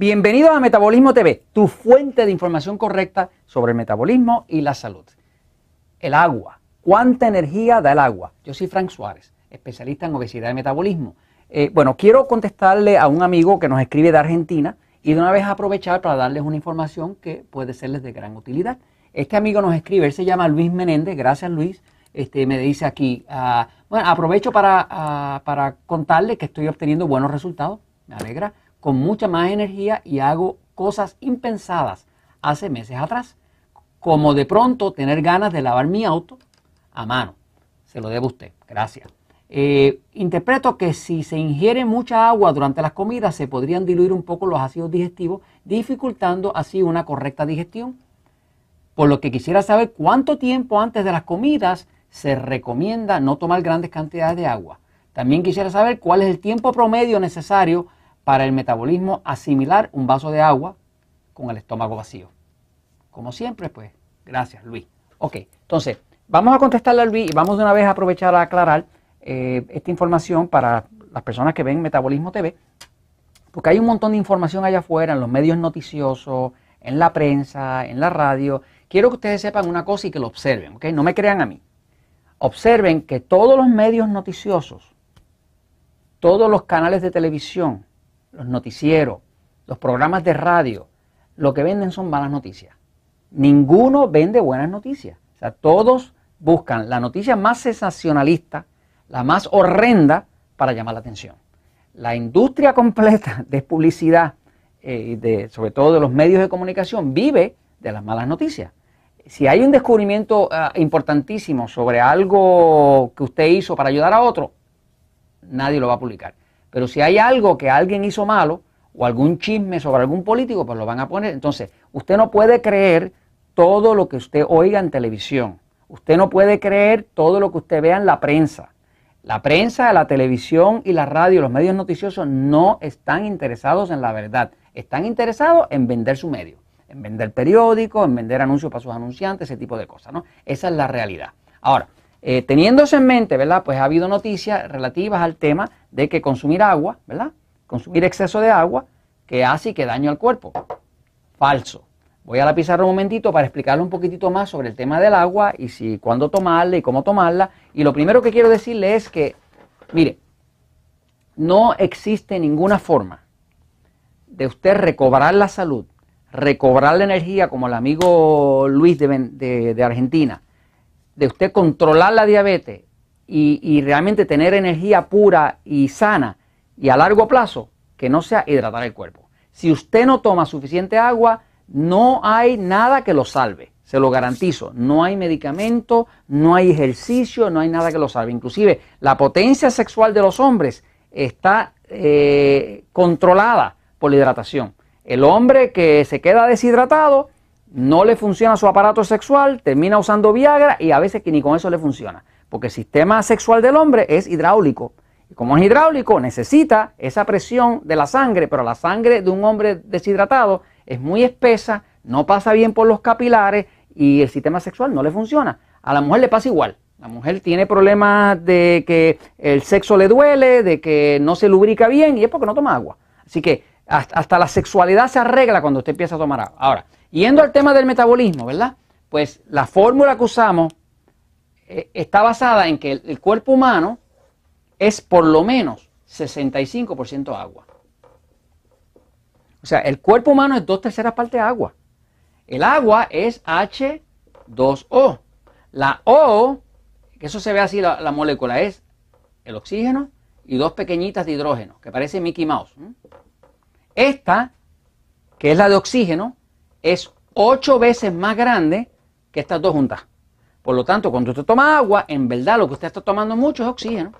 Bienvenidos a Metabolismo TV, tu fuente de información correcta sobre el metabolismo y la salud. El agua. ¿Cuánta energía da el agua? Yo soy Frank Suárez, especialista en obesidad y metabolismo. Eh, bueno, quiero contestarle a un amigo que nos escribe de Argentina y de una vez aprovechar para darles una información que puede serles de gran utilidad. Este amigo nos escribe, él se llama Luis Menéndez, gracias Luis. Este, me dice aquí, ah, bueno, aprovecho para, ah, para contarle que estoy obteniendo buenos resultados, me alegra, con mucha más energía y hago cosas impensadas hace meses atrás, como de pronto tener ganas de lavar mi auto a mano. Se lo debo a usted, gracias. Eh, interpreto que si se ingiere mucha agua durante las comidas se podrían diluir un poco los ácidos digestivos, dificultando así una correcta digestión. Por lo que quisiera saber cuánto tiempo antes de las comidas se recomienda no tomar grandes cantidades de agua. También quisiera saber cuál es el tiempo promedio necesario para el metabolismo asimilar un vaso de agua con el estómago vacío. Como siempre, pues, gracias Luis. Ok, entonces, vamos a contestarle a Luis y vamos de una vez a aprovechar a aclarar eh, esta información para las personas que ven Metabolismo TV, porque hay un montón de información allá afuera, en los medios noticiosos, en la prensa, en la radio. Quiero que ustedes sepan una cosa y que lo observen, ¿ok? No me crean a mí. Observen que todos los medios noticiosos, todos los canales de televisión, los noticieros, los programas de radio, lo que venden son malas noticias. Ninguno vende buenas noticias. O sea, todos buscan la noticia más sensacionalista, la más horrenda, para llamar la atención. La industria completa de publicidad, eh, de, sobre todo de los medios de comunicación, vive de las malas noticias. Si hay un descubrimiento ah, importantísimo sobre algo que usted hizo para ayudar a otro, nadie lo va a publicar. Pero si hay algo que alguien hizo malo o algún chisme sobre algún político, pues lo van a poner. Entonces, usted no puede creer todo lo que usted oiga en televisión. Usted no puede creer todo lo que usted vea en la prensa. La prensa, la televisión y la radio, los medios noticiosos no están interesados en la verdad. Están interesados en vender su medio, en vender periódicos, en vender anuncios para sus anunciantes, ese tipo de cosas. ¿no? Esa es la realidad. Ahora, eh, teniéndose en mente, ¿verdad? Pues ha habido noticias relativas al tema de que consumir agua, ¿verdad? Consumir exceso de agua que hace que daño al cuerpo. Falso. Voy a la pizarra un momentito para explicarle un poquitito más sobre el tema del agua y si cuándo tomarla y cómo tomarla. Y lo primero que quiero decirle es que, mire, no existe ninguna forma de usted recobrar la salud, recobrar la energía, como el amigo Luis de Argentina, de usted controlar la diabetes y, realmente tener energía pura y sana y a largo plazo, que no sea hidratar el cuerpo. Si usted no toma suficiente agua, no hay nada que lo salve, se lo garantizo. No hay medicamento, no hay ejercicio, no hay nada que lo salve. Inclusive la potencia sexual de los hombres está eh, controlada por la hidratación. El hombre que se queda deshidratado, no le funciona su aparato sexual, termina usando Viagra y a veces que ni con eso le funciona porque el sistema sexual del hombre es hidráulico. Y como es hidráulico, necesita esa presión de la sangre, pero la sangre de un hombre deshidratado es muy espesa, no pasa bien por los capilares y el sistema sexual no le funciona. A la mujer le pasa igual. La mujer tiene problemas de que el sexo le duele, de que no se lubrica bien y es porque no toma agua. Así que hasta la sexualidad se arregla cuando usted empieza a tomar agua. Ahora, yendo al tema del metabolismo, ¿verdad? Pues la fórmula que usamos eh, está basada en que el cuerpo humano es por lo menos 65% agua. O sea, el cuerpo humano es dos terceras partes agua. El agua es H2O. La O, que eso se ve así la, la molécula, es el oxígeno y dos pequeñitas de hidrógeno, que parece Mickey Mouse. Esta, que es la de oxígeno, es ocho veces más grande que estas dos juntas. Por lo tanto, cuando usted toma agua, en verdad lo que usted está tomando mucho es oxígeno.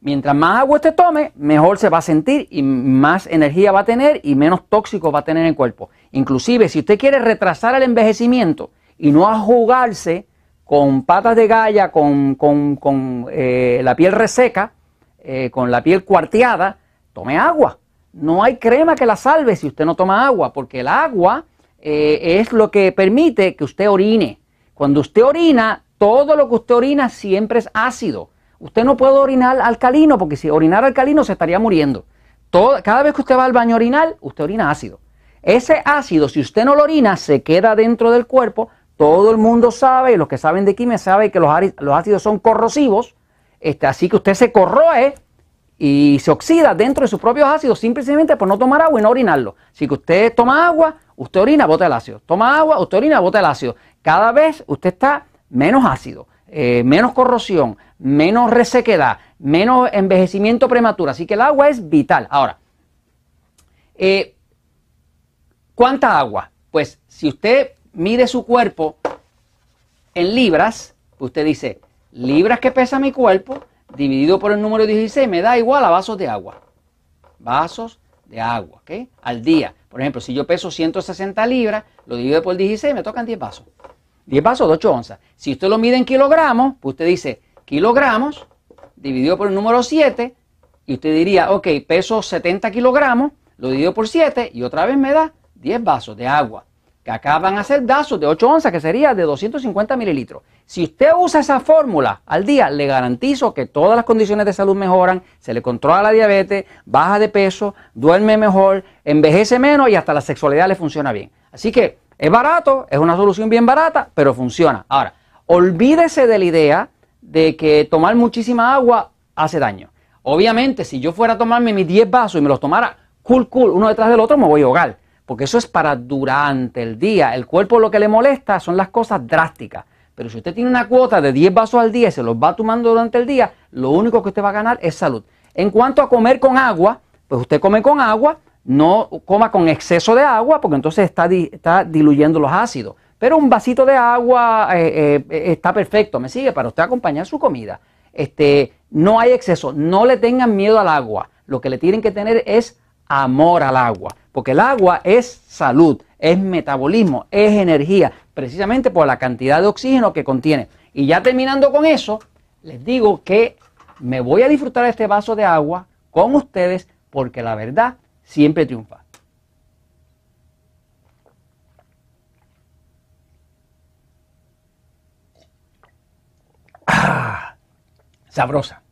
Mientras más agua usted tome, mejor se va a sentir y más energía va a tener y menos tóxico va a tener en el cuerpo. Inclusive, si usted quiere retrasar el envejecimiento y no a jugarse con patas de galla, con, con, con eh, la piel reseca, eh, con la piel cuarteada, tome agua. No hay crema que la salve si usted no toma agua, porque el agua eh, es lo que permite que usted orine. Cuando usted orina, todo lo que usted orina siempre es ácido. Usted no puede orinar alcalino porque si orinar alcalino se estaría muriendo. cada vez que usted va al baño a orinar, usted orina ácido. Ese ácido, si usted no lo orina, se queda dentro del cuerpo. Todo el mundo sabe, y los que saben de química saben que los, ácidos son corrosivos. Este, así que usted se corroe y se oxida dentro de sus propios ácidos simplemente por no tomar agua y no orinarlo. Si que usted toma agua, usted orina, bota el ácido. Toma agua, usted orina, bota el ácido. Cada vez usted está menos ácido, eh, menos corrosión, menos resequedad, menos envejecimiento prematuro. Así que el agua es vital. Ahora, eh, ¿cuánta agua? Pues si usted mide su cuerpo en libras, usted dice, libras que pesa mi cuerpo, dividido por el número 16 me da igual a vasos de agua. Vasos de agua, ¿ok? Al día. Por ejemplo, si yo peso 160 libras, lo divido por 16, me tocan 10 vasos. 10 vasos de 8 onzas. Si usted lo mide en kilogramos, pues usted dice kilogramos dividido por el número 7 y usted diría, ok, peso 70 kilogramos, lo divido por 7 y otra vez me da 10 vasos de agua que acá van a ser de 8 onzas, que sería de 250 mililitros. Si usted usa esa fórmula al día, le garantizo que todas las condiciones de salud mejoran, se le controla la diabetes, baja de peso, duerme mejor, envejece menos y hasta la sexualidad le funciona bien. Así que es barato, es una solución bien barata, pero funciona. Ahora, olvídese de la idea de que tomar muchísima agua hace daño. Obviamente, si yo fuera a tomarme mis 10 vasos y me los tomara cool, cool, uno detrás del otro, me voy a ahogar porque eso es para durante el día. El cuerpo lo que le molesta son las cosas drásticas. Pero si usted tiene una cuota de 10 vasos al día y se los va tomando durante el día, lo único que usted va a ganar es salud. En cuanto a comer con agua, pues usted come con agua, no coma con exceso de agua, porque entonces está, diluyendo los ácidos. Pero un vasito de agua eh, eh, está perfecto, me sigue, para usted acompañar su comida. Este, no hay exceso, no le tengan miedo al agua. Lo que le tienen que tener es amor al agua, porque el agua es salud, es metabolismo, es energía, precisamente por la cantidad de oxígeno que contiene. Y ya terminando con eso, les digo que me voy a disfrutar de este vaso de agua con ustedes porque la verdad siempre triunfa. Ah, sabrosa.